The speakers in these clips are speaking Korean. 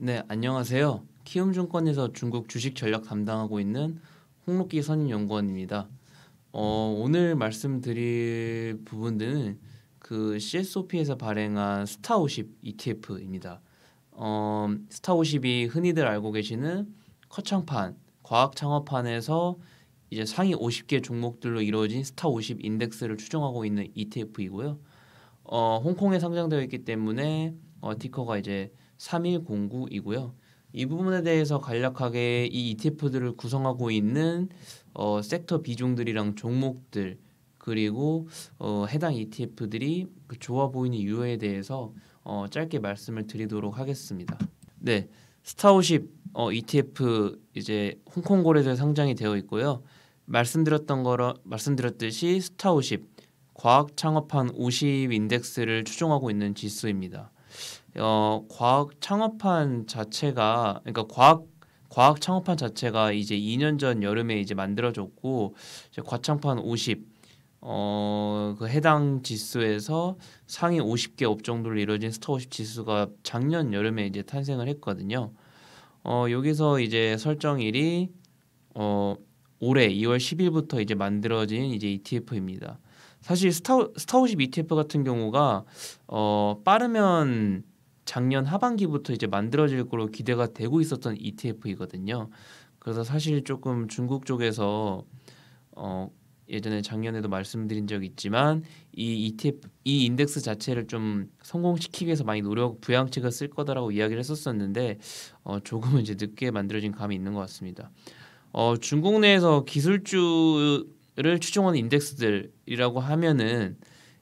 네, 안녕하세요. 키움증권에서 중국 주식 전략 담당하고 있는 홍록기 선임 연구원입니다. 어, 오늘 말씀드릴 부분들은 그 CSOP에서 발행한 스타50 ETF입니다. 어, 스타50이 흔히들 알고 계시는 커창판, 과학 창업판에서 이제 상위 50개 종목들로 이루어진 스타50 인덱스를 추정하고 있는 ETF이고요. 어, 홍콩에 상장되어 있기 때문에 어, 티커가 이제 3109이고요. 이 부분에 대해서 간략하게 이 ETF들을 구성하고 있는 어, 섹터 비중들이랑 종목들 그리고 어, 해당 ETF들이 그 좋아 보이는 이유에 대해서 어, 짧게 말씀을 드리도록 하겠습니다. 네, 스타오십 어, ETF 이제 홍콩 거래소에 상장이 되어 있고요. 말씀드렸던 거로 말씀드렸듯이 스타오십 과학 창업한 50 인덱스를 추종하고 있는 지수입니다. 어, 과학 창업한 자체가 그러니까 과학 과학 창업한 자체가 이제 2년 전 여름에 이제 만들어졌고 이제 과창판 50 어, 그 해당 지수에서 상위 50개 업종들로 이루어진 스타 5십 지수가 작년 여름에 이제 탄생을 했거든요. 어, 여기서 이제 설정일이 어, 올해 2월 10일부터 이제 만들어진 이제 ETF입니다. 사실 스타 스타 5십 ETF 같은 경우가 어, 빠르면 작년 하반기부터 이제 만들어질 거로 기대가 되고 있었던 ETF이거든요. 그래서 사실 조금 중국 쪽에서 어 예전에 작년에도 말씀드린 적 있지만 이 ETF 이 인덱스 자체를 좀 성공시키기 위해서 많이 노력 부양책을 쓸 거다라고 이야기를 했었었는데 어 조금은 이제 늦게 만들어진 감이 있는 것 같습니다. 어 중국 내에서 기술주를 추종하는 인덱스들이라고 하면은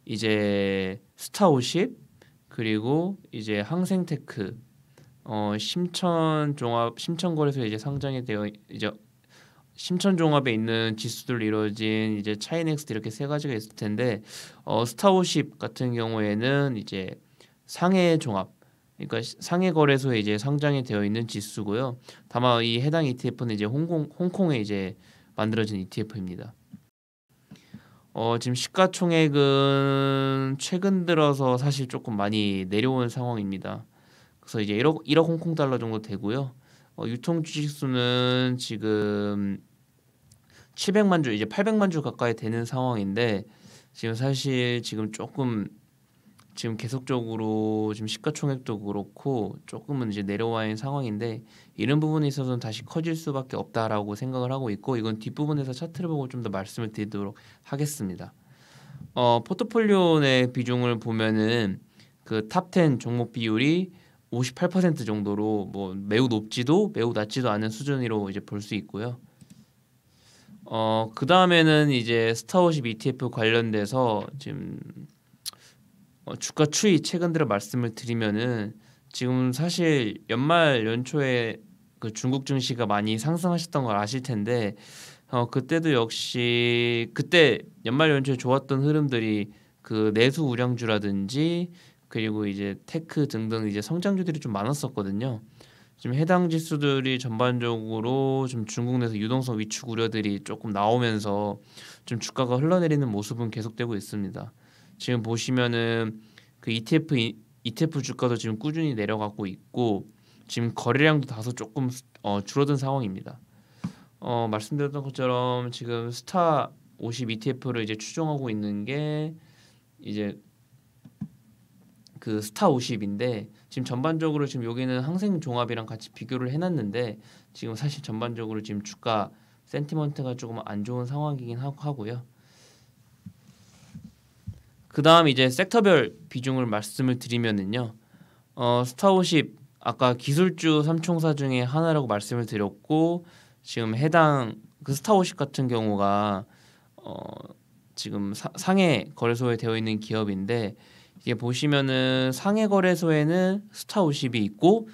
이제 스타 50 그리고 이제 항생테크 어 심천 종합 심천 거래소 에 이제 상장이 되어 이제 심천 종합에 있는 지수들 이루어진 이제 차이넥스 이렇게 세 가지가 있을 텐데 어 스타워십 같은 경우에는 이제 상해 종합 그러니까 상해 거래소에 이제 상장이 되어 있는 지수고요. 다만 이 해당 ETF는 이제 홍콩 홍콩에 이제 만들어진 ETF입니다. 어, 지금 시가총액은 최근 들어서 사실 조금 많이 내려온 상황입니다. 그래서 이제 1억, 1억 홍콩 달러 정도 되고요. 어, 유통 주식 수는 지금 700만 주 이제 800만 주 가까이 되는 상황인데 지금 사실 지금 조금 지금 계속적으로 지금 시가총액도 그렇고 조금은 이제 내려와 있는 상황인데 이런 부분에 있어서는 다시 커질 수밖에 없다라고 생각을 하고 있고 이건 뒷부분에서 차트를 보고 좀 더 말씀을 드리도록 하겠습니다. 어, 포트폴리오 내 비중을 보면은 그 탑 10 종목 비율이 58% 정도로 뭐 매우 높지도 매우 낮지도 않은 수준으로 이제 볼 수 있고요. 어, 그 다음에는 이제 스타워십 ETF 관련돼서 지금 어, 주가 추이 최근 들어 말씀을 드리면은 지금 사실 연말 연초에 그 중국 증시가 많이 상승하셨던 걸 아실 텐데 어, 그때도 역시 그때 연말 연초에 좋았던 흐름들이 그 내수 우량주라든지 그리고 이제 테크 등등 이제 성장주들이 좀 많았었거든요. 지금 해당 지수들이 전반적으로 좀 중국 내에서 유동성 위축 우려들이 조금 나오면서 좀 주가가 흘러내리는 모습은 계속되고 있습니다. 지금 보시면은 그 ETF ETF 주가도 지금 꾸준히 내려가고 있고 지금 거래량도 다소 조금 어, 줄어든 상황입니다. 어, 말씀드렸던 것처럼 지금 스타 50 ETF를 이제 추종하고 있는 게 이제 그 스타 50인데 지금 전반적으로 지금 여기는 항생 종합이랑 같이 비교를 해놨는데 지금 사실 전반적으로 지금 주가 센티먼트가 조금 안 좋은 상황이긴 하고요. 그다음 이제 섹터별 비중을 말씀을 드리면은요. 어, 스타워십 아까 기술주 삼총사 중에 하나라고 말씀을 드렸고 지금 해당 그 스타워십 같은 경우가 어, 지금 사, 상해 거래소에 되어 있는 기업인데 이게 보시면은 상해 거래소에는 스타워십이 있고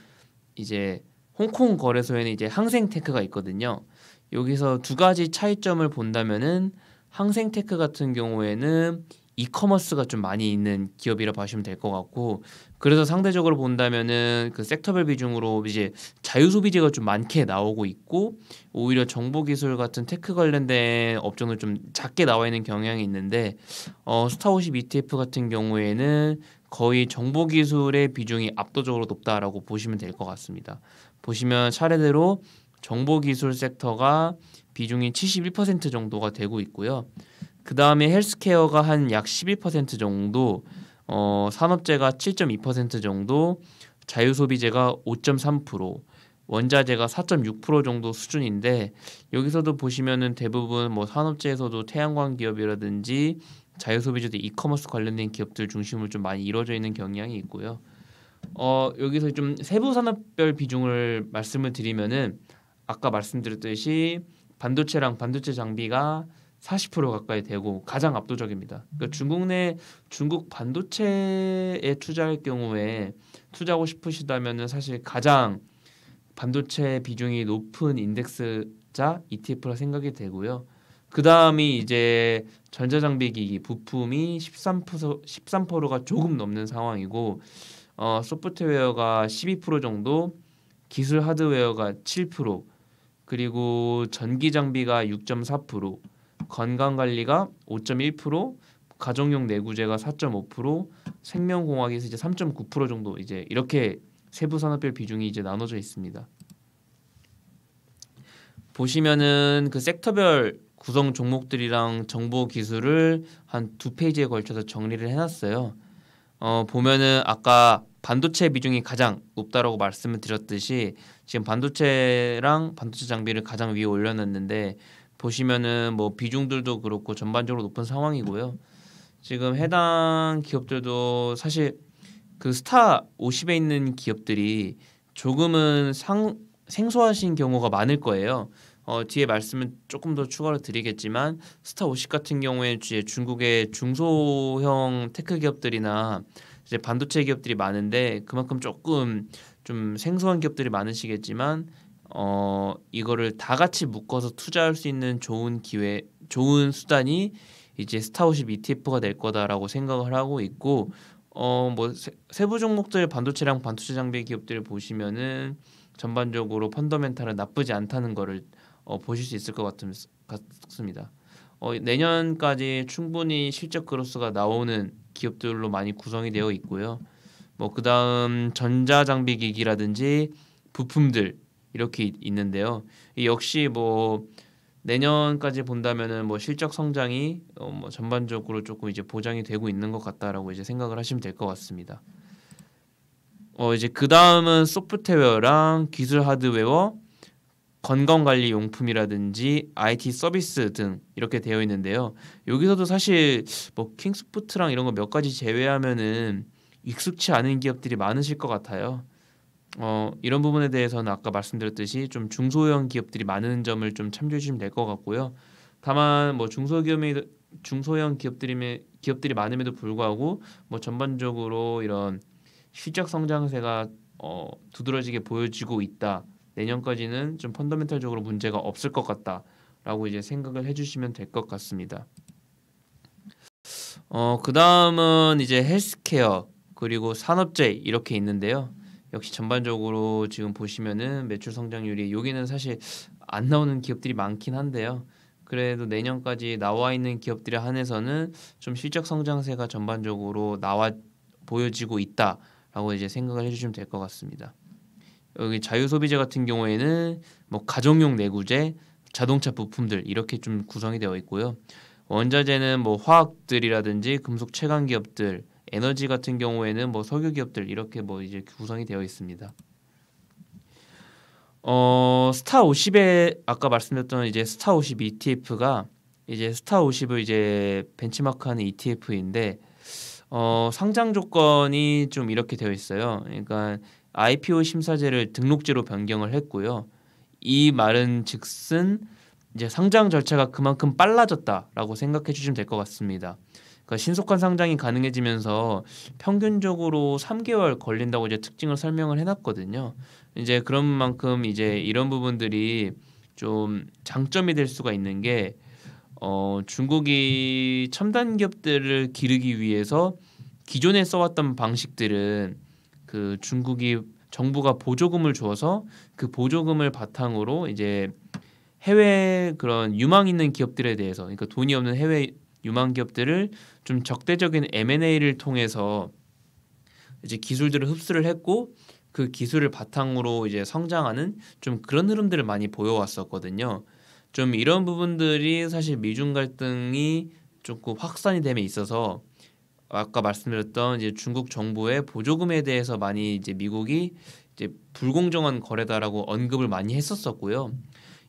이제 홍콩 거래소에는 이제 항생테크가 있거든요. 여기서 두 가지 차이점을 본다면은 항생테크 같은 경우에는 이커머스가 좀 많이 있는 기업이라 고하시면될 것 같고 그래서 상대적으로 본다면은 그 섹터별 비중으로 이제 자유 소비재가 좀 많게 나오고 있고 오히려 정보 기술 같은 테크 관련된 업종은 좀 작게 나와 있는 경향이 있는데 어 스타워십 ETF 같은 경우에는 거의 정보 기술의 비중이 압도적으로 높다라고 보시면 될 것 같습니다. 보시면 차례대로 정보 기술 섹터가 비중이 71% 정도가 되고 있고요. 그 다음에 헬스케어가 한 약 12% 정도, 어, 산업재가 7.2% 정도, 자유소비재가 5.3%, 원자재가 4.6% 정도 수준인데 여기서도 보시면은 대부분 뭐 산업재에서도 태양광 기업이라든지 자유소비재도 이커머스 관련된 기업들 중심으로 좀 많이 이루어져 있는 경향이 있고요. 어 여기서 좀 세부 산업별 비중을 말씀을 드리면은 아까 말씀드렸듯이 반도체랑 반도체 장비가 40% 가까이 되고 가장 압도적입니다. 그러니까 중국 내 중국 반도체에 투자할 경우에 투자하고 싶으시다면은 사실 가장 반도체 비중이 높은 인덱스자 ETF라 생각이 되고요. 그 다음이 이제 전자장비기기 부품이 13% 13%가 조금 넘는 상황이고 어, 소프트웨어가 12% 정도, 기술 하드웨어가 7%, 그리고 전기 장비가 6.4%. 건강관리가 5.1%, 가정용 내구재가 4.5%, 생명공학에서 이제 3.9% 정도 이제 이렇게 세부 산업별 비중이 이제 나눠져 있습니다. 보시면은 그 섹터별 구성 종목들이랑 정보 기술을 한 두 페이지에 걸쳐서 정리를 해놨어요. 어, 보면은 아까 반도체 비중이 가장 높다라고 말씀을 드렸듯이 지금 반도체랑 반도체 장비를 가장 위에 올려놨는데 보시면은 뭐 비중들도 그렇고 전반적으로 높은 상황이고요. 지금 해당 기업들도 사실 그 스타 50에 있는 기업들이 조금은 상, 생소하신 경우가 많을 거예요. 어, 뒤에 말씀은 조금 더 추가로 드리겠지만 스타 50 같은 경우에 이제 중국의 중소형 테크 기업들이나 이제 반도체 기업들이 많은데 그만큼 조금 좀 생소한 기업들이 많으시겠지만 어 이거를 다 같이 묶어서 투자할 수 있는 좋은 기회, 좋은 수단이 이제 스타우십 ETF가 될 거다라고 생각을 하고 있고 어 뭐 세부 종목들 반도체랑 반도체 장비 기업들을 보시면은 전반적으로 펀더멘탈은 나쁘지 않다는 거를 어, 보실 수 있을 것 같은, 같습니다. 어, 내년까지 충분히 실적 그로스가 나오는 기업들로 많이 구성이 되어 있고요. 뭐 그다음 전자 장비 기기라든지 부품들 이렇게 있는데요. 역시 뭐 내년까지 본다면은 뭐 실적 성장이 어뭐 전반적으로 조금 이제 보장이 되고 있는 것 같다라고 이제 생각을 하시면 될 것 같습니다. 어 이제 그 다음은 소프트웨어랑 기술 하드웨어, 건강관리 용품이라든지 IT 서비스 등 이렇게 되어 있는데요. 여기서도 사실 뭐 킹스포트랑 이런 거 몇 가지 제외하면은 익숙치 않은 기업들이 많으실 것 같아요. 어, 이런 부분에 대해서는 아까 말씀드렸듯이 좀 중소형 기업들이 많은 점을 좀 참조해 주시면 될 것 같고요. 다만 뭐 중소기업이 중소형 기업들이 기업들이 많음에도 불구하고 뭐 전반적으로 이런 실적 성장세가 어, 두드러지게 보여지고 있다. 내년까지는 좀 펀더멘탈적으로 문제가 없을 것 같다라고 이제 생각을 해주시면 될 것 같습니다. 어, 그 다음은 이제 헬스케어 그리고 산업재 이렇게 있는데요. 역시 전반적으로 지금 보시면은 매출 성장률이 여기는 사실 안 나오는 기업들이 많긴 한데요. 그래도 내년까지 나와 있는 기업들에 한해서는 좀 실적 성장세가 전반적으로 나와 보여지고 있다라고 이제 생각을 해주시면 될 것 같습니다. 여기 자유소비재 같은 경우에는 뭐 가정용 내구재, 자동차 부품들 이렇게 좀 구성이 되어 있고요. 원자재는 뭐 화학들이라든지 금속 체간 기업들 에너지 같은 경우에는 뭐 석유 기업들 이렇게 뭐 이제 구성이 되어 있습니다. 어, 스타 50에 아까 말씀드렸던 이제 스타 50 ETF가 이제 스타 50을 이제 벤치마크하는 ETF인데 어, 상장 조건이 좀 이렇게 되어 있어요. 그러니까 IPO 심사제를 등록제로 변경을 했고요. 이 말은 즉슨 이제 상장 절차가 그만큼 빨라졌다라고 생각해 주시면 될 것 같습니다. 그러니까 신속한 상장이 가능해지면서 평균적으로 3개월 걸린다고 이제 특징을 설명을 해놨거든요. 이제 그런 만큼 이제 이런 부분들이 좀 장점이 될 수가 있는 게 어, 중국이 첨단 기업들을 기르기 위해서 기존에 써왔던 방식들은 그 중국이 정부가 보조금을 주서그 보조금을 바탕으로 이제 해외 그런 유망 있는 기업들에 대해서 그러니까 돈이 없는 해외 유망 기업들을 좀 적대적인 M&A를 통해서 이제 기술들을 흡수를 했고 그 기술을 바탕으로 이제 성장하는 좀 그런 흐름들을 많이 보여왔었거든요. 좀 이런 부분들이 사실 미중 갈등이 조금 확산이 됨에 있어서 아까 말씀드렸던 이제 중국 정부의 보조금에 대해서 많이 이제 미국이 이제 불공정한 거래다라고 언급을 많이 했었었고요.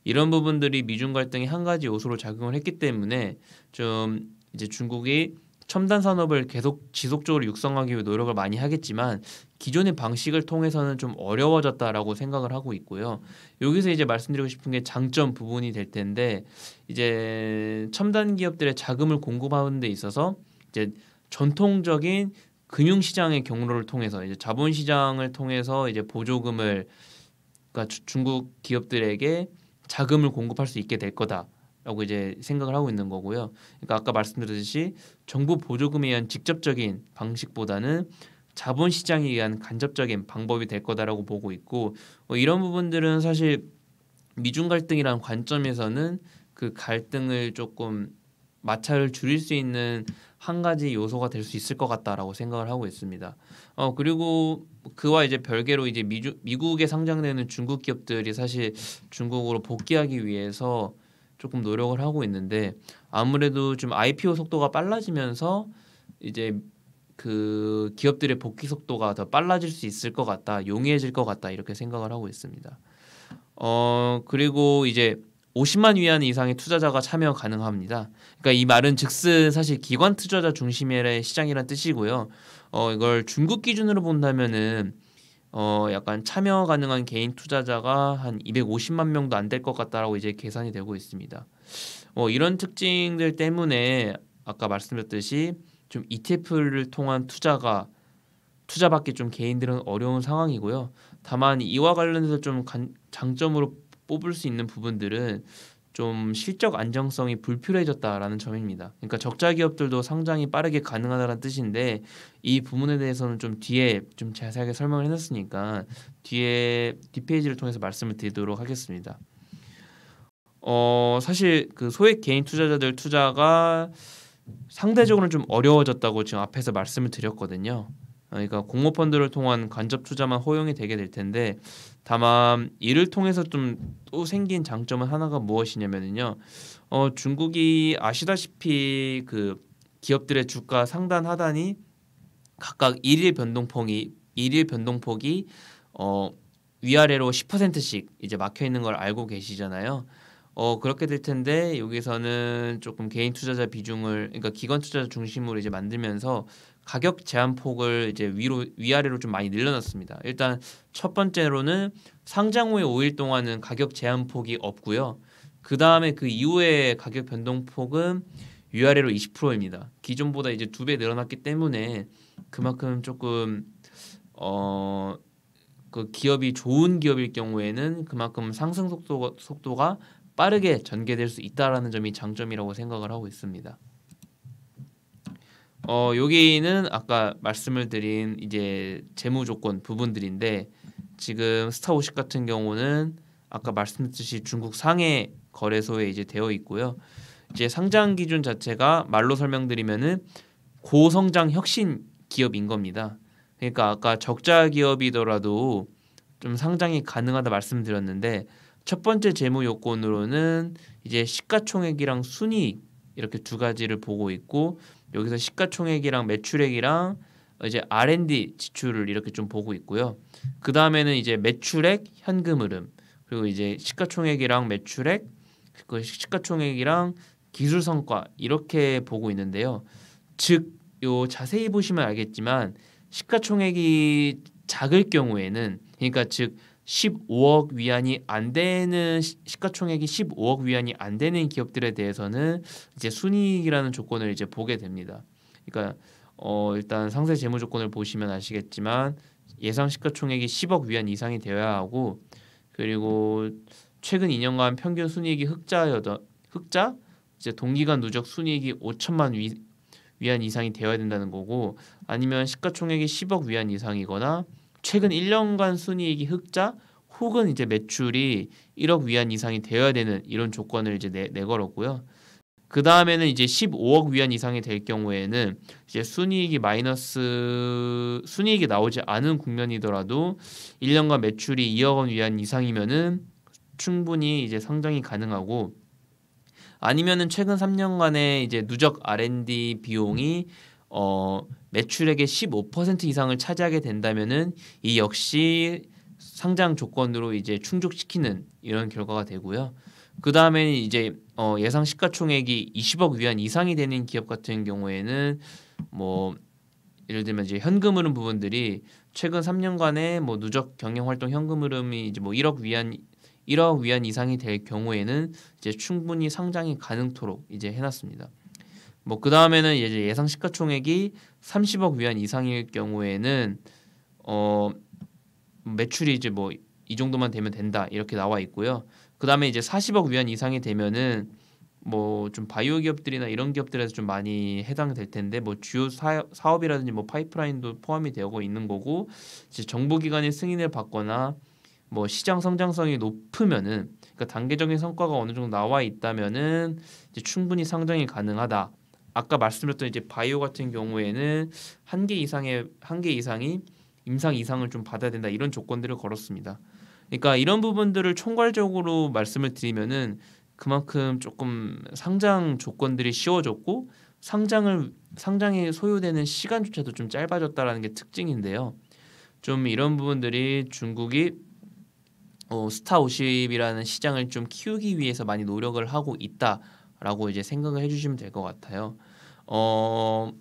이런 부분들이 미중 갈등의 한 가지 요소로 작용을 했기 때문에 좀 이제 중국이 첨단 산업을 계속 지속적으로 육성하기 위해 노력을 많이 하겠지만 기존의 방식을 통해서는 좀 어려워졌다라고 생각을 하고 있고요. 여기서 이제 말씀드리고 싶은 게 장점 부분이 될 텐데 이제 첨단 기업들의 자금을 공급하는 데 있어서 이제 전통적인 금융 시장의 경로를 통해서 이제 자본 시장을 통해서 이제 보조금을 그러니까 중국 기업들에게 자금을 공급할 수 있게 될 거다라고 이제 생각을 하고 있는 거고요. 그러니까 아까 말씀드렸듯이 정부 보조금에 의한 직접적인 방식보다는 자본 시장에 의한 간접적인 방법이 될 거다라고 보고 있고 뭐 이런 부분들은 사실 미중 갈등이란 관점에서는 그 갈등을 조금 마찰을 줄일 수 있는 한 가지 요소가 될 수 있을 것 같다라고 생각을 하고 있습니다. 어 그리고 그와 이제 별개로 이제 미주, 미국에 상장되는 중국 기업들이 사실 중국으로 복귀하기 위해서 조금 노력을 하고 있는데 아무래도 좀 IPO 속도가 빨라지면서 이제 그 기업들의 복귀 속도가 더 빨라질 수 있을 것 같다, 용이해질 것 같다 이렇게 생각을 하고 있습니다. 어 그리고 이제 50만 위안 이상의 투자자가 참여 가능합니다. 그러니까 이 말은 즉슨 사실 기관 투자자 중심의 시장이란 뜻이고요. 어 이걸 중국 기준으로 본다면은 어 약간 참여 가능한 개인 투자자가 한 250만 명도 안 될 것 같다라고 이제 계산이 되고 있습니다. 어 이런 특징들 때문에 아까 말씀드렸듯이 좀 ETF를 통한 투자가 투자받기 좀 개인들은 어려운 상황이고요. 다만 이와 관련해서 좀 간, 장점으로 뽑을 수 있는 부분들은 좀 실적 안정성이 불필요해졌다라는 점입니다. 그러니까 적자 기업들도 상장이 빠르게 가능하다는 뜻인데 이 부분에 대해서는 좀 뒤에 좀 자세하게 설명을 해놨으니까 뒤에 뒷페이지를 통해서 말씀을 드리도록 하겠습니다. 어 사실 그 소액 개인 투자자들 투자가 상대적으로 좀 어려워졌다고 지금 앞에서 말씀을 드렸거든요. 어, 그러니까 공모펀드를 통한 간접 투자만 허용이 되게 될 텐데 다만 이를 통해서 좀 또 생긴 장점은 하나가 무엇이냐면요. 어, 중국이 아시다시피 그 기업들의 주가 상단 하단이 각각 1일 변동폭이 1일 변동폭이 어, 위아래로 10%씩 이제 막혀 있는 걸 알고 계시잖아요. 어 그렇게 될 텐데 여기서는 조금 개인 투자자 비중을 그러니까 기관 투자자 중심으로 이제 만들면서 가격 제한 폭을 이제 위로 위아래로 좀 많이 늘려놨습니다. 일단 첫 번째로는 상장 후에 5일 동안은 가격 제한 폭이 없고요. 그 다음에 그 이후에 가격 변동 폭은 위아래로 20%입니다. 기존보다 이제 두 배 늘어났기 때문에 그만큼 조금 어. 그 기업이 좋은 기업일 경우에는 그만큼 상승 속도가, 속도가 빠르게 전개될 수 있다라는 점이 장점이라고 생각을 하고 있습니다. 어, 여기는 아까 말씀을 드린 이제 재무 조건 부분들인데 지금 스타 오0 같은 경우는 아까 말씀드렸듯이 중국 상해 거래소에 이제 되어 있고요. 이제 상장 기준 자체가 말로 설명드리면은 고성장 혁신 기업인 겁니다. 그러니까 아까 적자 기업이더라도 좀 상장이 가능하다 말씀드렸는데 첫 번째 재무 요건으로는 이제 시가총액이랑 순이익 이렇게 두 가지를 보고 있고 여기서 시가총액이랑 매출액이랑 이제 R&D 지출을 이렇게 좀 보고 있고요. 그 다음에는 이제 매출액, 현금 흐름 그리고 이제 시가총액이랑 매출액, 그 시가총액이랑 기술 성과 이렇게 보고 있는데요. 즉, 요 자세히 보시면 알겠지만 시가총액이 작을 경우에는 그러니까 즉 15억 위안이 안 되는 시가총액이 15억 위안이 안 되는 기업들에 대해서는 이제 순이익이라는 조건을 이제 보게 됩니다. 그러니까 어 일단 상세 재무 조건을 보시면 아시겠지만 예상 시가총액이 10억 위안 이상이 되어야 하고 그리고 최근 2년간 평균 순이익이 흑자여도 흑자 이제 동기간 누적 순이익이 5천만 위, 위안 이상이 되어야 된다는 거고 아니면 시가총액이 10억 위안 이상이거나 최근 1년간 순이익이 흑자 혹은 이제 매출이 1억 위안 이상이 되어야 되는 이런 조건을 이제 내, 내걸었고요. 그 다음에는 이제 15억 위안 이상이 될 경우에는 이제 순이익이 마이너스 순이익이 나오지 않은 국면이더라도 1년간 매출이 2억 원 위안 이상이면은 충분히 이제 상장이 가능하고 아니면은 최근 3년간의 이제 누적 R&D 비용이 어 매출액의 15% 이상을 차지하게 된다면은 이 역시 상장 조건으로 이제 충족시키는 이런 결과가 되고요. 그 다음에는 이제 어 예상 시가총액이 20억 위안 이상이 되는 기업 같은 경우에는 뭐 예를 들면 이제 현금 흐름 부분들이 최근 3년간의 뭐 누적 경영 활동 현금 흐름이 이제 뭐 1억 위안 1억 위안 이상이 될 경우에는 이제 충분히 상장이 가능토록 이제 해놨습니다. 뭐그 다음에는 이제 예상 시가총액이 30억 위안 이상일 경우에는 어 매출이 이제 뭐 이 정도만 되면 된다 이렇게 나와 있고요. 그 다음에 이제 40억 위안 이상이 되면은 뭐 좀 바이오 기업들이나 이런 기업들에서 좀 많이 해당될 텐데 뭐 주요 사업이라든지 뭐 파이프라인도 포함이 되고 있는 거고 이제 정부기관의 승인을 받거나 뭐 시장 성장성이 높으면은 그러니까 단계적인 성과가 어느 정도 나와 있다면은 이제 충분히 상장이 가능하다. 아까 말씀드렸던 이제 바이오 같은 경우에는 한 개 이상의 한 개 이상이 임상 이상을 좀 받아야 된다 이런 조건들을 걸었습니다. 그러니까 이런 부분들을 총괄적으로 말씀을 드리면은 그만큼 조금 상장 조건들이 쉬워졌고 상장을 상장에 소요되는 시간조차도 좀 짧아졌다라는 게 특징인데요. 좀 이런 부분들이 중국이 어, 스타 50이라는 시장을 좀 키우기 위해서 많이 노력을 하고 있다. 라고 이제 생각을 해주시면 될 것 같아요. 어,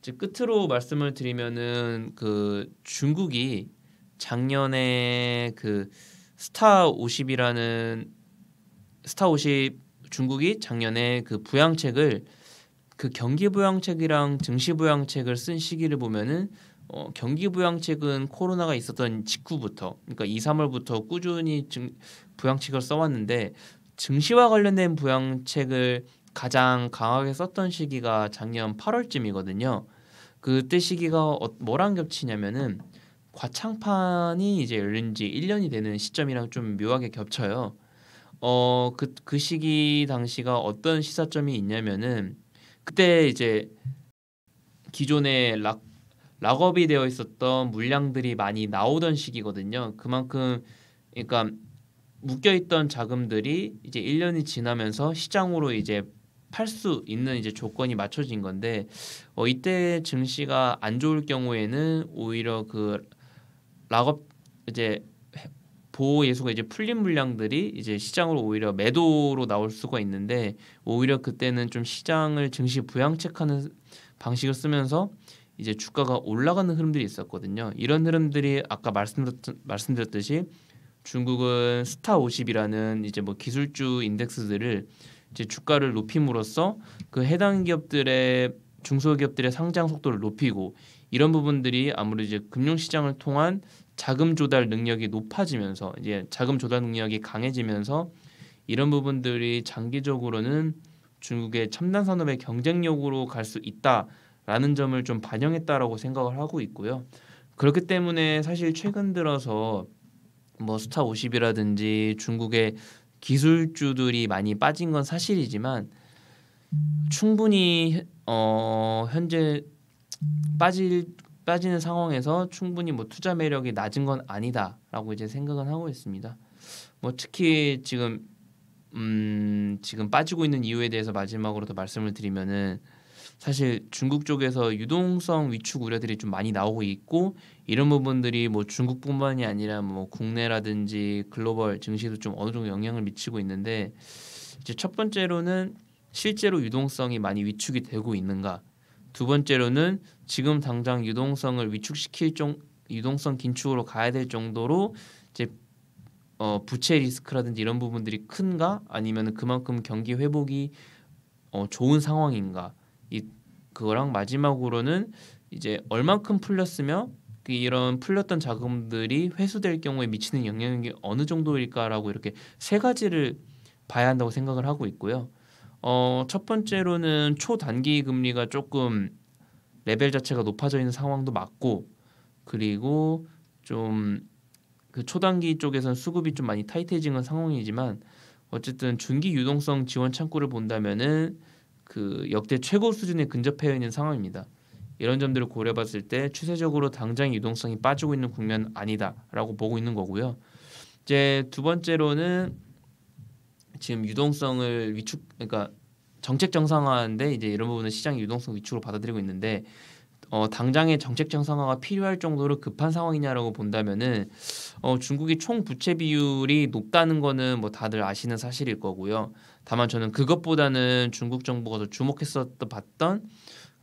이제 끝으로 말씀을 드리면은 그 중국이 작년에 그 스타 50이라는 스타 50 중국이 작년에 그 부양책을 그 경기 부양책이랑 증시 부양책을 쓴 시기를 보면은 어, 경기 부양책은 코로나가 있었던 직후부터 그러니까 2, 3월부터 꾸준히 증, 부양책을 써왔는데 증시와 관련된 부양책을 가장 강하게 썼던 시기가 작년 8월쯤이거든요. 그때 시기가 어, 뭐랑 겹치냐면은 과창판이 이제 열린 지 1년이 되는 시점이랑 좀 묘하게 겹쳐요. 어, 그, 그 시기 당시가 어떤 시사점이 있냐면은 그때 이제 기존에 락, 락업이 되어 있었던 물량들이 많이 나오던 시기거든요. 그만큼 그러니까 묶여있던 자금들이 이제 1년이 지나면서 시장으로 이제 팔 수 있는 이제 조건이 맞춰진 건데 어, 이때 증시가 안 좋을 경우에는 오히려 그 락업 이제 보호 예수가 이제 풀린 물량들이 이제 시장으로 오히려 매도로 나올 수가 있는데 오히려 그때는 좀 시장을 증시 부양책하는 방식을 쓰면서 이제 주가가 올라가는 흐름들이 있었거든요. 이런 흐름들이 아까 말씀드렸, 말씀드렸듯이 중국은 스타 50이라는 이제 뭐 기술주 인덱스들을 이제 주가를 높임으로써 그 해당 기업들의 중소기업들의 상장 속도를 높이고 이런 부분들이 아무래도 이제 금융시장을 통한 자금 조달 능력이 높아지면서 이제 자금 조달 능력이 강해지면서 이런 부분들이 장기적으로는 중국의 첨단 산업의 경쟁력으로 갈 수 있다라는 점을 좀 반영했다라고 생각을 하고 있고요. 그렇기 때문에 사실 최근 들어서 뭐 스타 50이라든지 중국의 기술주들이 많이 빠진 건 사실이지만 충분히 어 현재 빠질 빠지는 상황에서 충분히 뭐 투자 매력이 낮은 건 아니다라고 이제 생각은 하고 있습니다. 뭐 특히 지금 음 지금 빠지고 있는 이유에 대해서 마지막으로 더 말씀을 드리면은 사실 중국 쪽에서 유동성 위축 우려들이 좀 많이 나오고 있고 이런 부분들이 뭐 중국뿐만이 아니라 뭐 국내라든지 글로벌 증시도좀 어느 정도 영향을 미치고 있는데 이제 첫 번째로는 실제로 유동성이 많이 위축이 되고 있는가 두 번째로는 지금 당장 유동성을 위축시킬 종 유동성 긴축으로 가야 될 정도로 이제 어, 부채 리스크라든지 이런 부분들이 큰가 아니면 그만큼 경기 회복이 어, 좋은 상황인가 이 그거랑 마지막으로는 이제 얼만큼 풀렸으며 이런 풀렸던 자금들이 회수될 경우에 미치는 영향이 어느 정도일까라고 이렇게 세 가지를 봐야 한다고 생각을 하고 있고요. 어, 첫 번째로는 초단기 금리가 조금 레벨 자체가 높아져 있는 상황도 맞고 그리고 좀 그 초단기 쪽에선 수급이 좀 많이 타이트해진 상황이지만 어쨌든 중기 유동성 지원 창구를 본다면은 그 역대 최고 수준에 근접해 있는 상황입니다. 이런 점들을 고려해봤을 때 추세적으로 당장 유동성이 빠지고 있는 국면 아니다라고 보고 있는 거고요. 이제 두 번째로는 지금 유동성을 위축 그러니까 정책 정상화인데 이제 이런 부분은 시장 유동성 위축으로 받아들이고 있는데 어, 당장의 정책 정상화가 필요할 정도로 급한 상황이냐라고 본다면은 어, 중국이 총 부채 비율이 높다는 거는 뭐 다들 아시는 사실일 거고요. 다만 저는 그것보다는 중국 정부가 더 주목했었던 봤던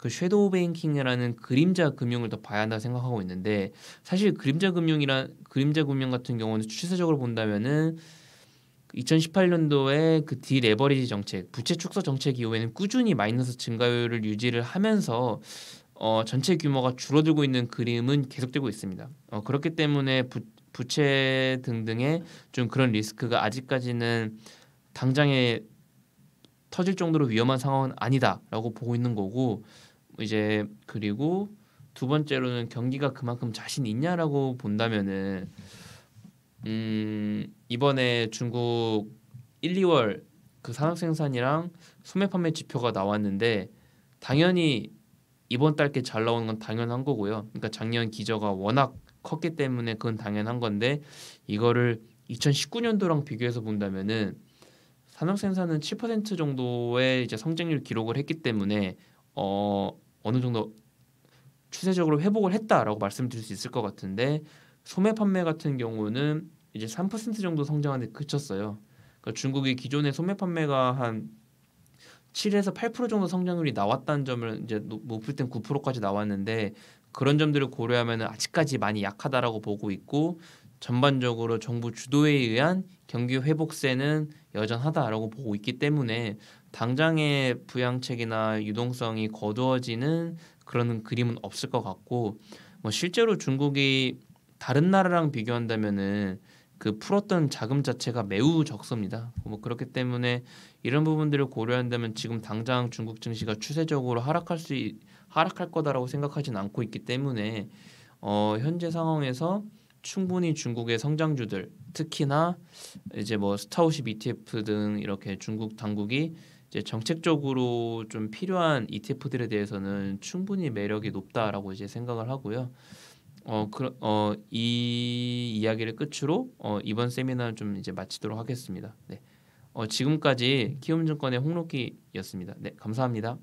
그 섀도우 뱅킹이라는 그림자 금융을 더 봐야 한다 고 생각하고 있는데 사실 그림자 금융이란 그림자 금융 같은 경우는 추세적으로 본다면은 2018년도에 그 디레버리지 정책, 부채 축소 정책 이후에는 꾸준히 마이너스 증가율을 유지를 하면서 어, 전체 규모가 줄어들고 있는 그림은 계속되고 있습니다. 어, 그렇기 때문에 부, 부채 등등의 좀 그런 리스크가 아직까지는 당장에 터질 정도로 위험한 상황은 아니다라고 보고 있는 거고 이제 그리고 두 번째로는 경기가 그만큼 자신 있냐라고 본다면은 음 이번에 중국 1, 2월 그 산업생산이랑 소매 판매 지표가 나왔는데 당연히 이번 달께 잘 나오는 건 당연한 거고요. 그러니까 작년 기저가 워낙 컸기 때문에 그건 당연한 건데 이거를 2019년도랑 비교해서 본다면은 산업 생산은 7% 정도의 이제 성장률 기록을 했기 때문에 어, 어느 정도 추세적으로 회복을 했다라고 말씀드릴 수 있을 것 같은데 소매 판매 같은 경우는 이제 3% 정도 성장하는 데 그쳤어요. 그러니까 중국이 기존의 소매 판매가 한 7에서 8% 정도 성장률이 나왔다는 점을 이제 높을 땐 9%까지 나왔는데 그런 점들을 고려하면 아직까지 많이 약하다라고 보고 있고 전반적으로 정부 주도에 의한 경기 회복세는 여전하다라고 보고 있기 때문에 당장의 부양책이나 유동성이 거두어지는 그런 그림은 없을 것 같고 뭐 실제로 중국이 다른 나라랑 비교한다면은 그 풀었던 자금 자체가 매우 적습니다. 뭐 그렇기 때문에 이런 부분들을 고려한다면 지금 당장 중국 증시가 추세적으로 하락할 수 하락할 거다라고 생각하진 않고 있기 때문에 어, 현재 상황에서 충분히 중국의 성장주들 특히나 이제 뭐 스타우십 ETF 등 이렇게 중국 당국이 이제 정책적으로 좀 필요한 ETF들에 대해서는 충분히 매력이 높다라고 이제 생각을 하고요. 어, 그, 어, 이 이야기를 끝으로 어, 이번 세미나는 좀 이제 마치도록 하겠습니다. 네. 어, 지금까지 키움증권의 홍록기였습니다. 네, 감사합니다.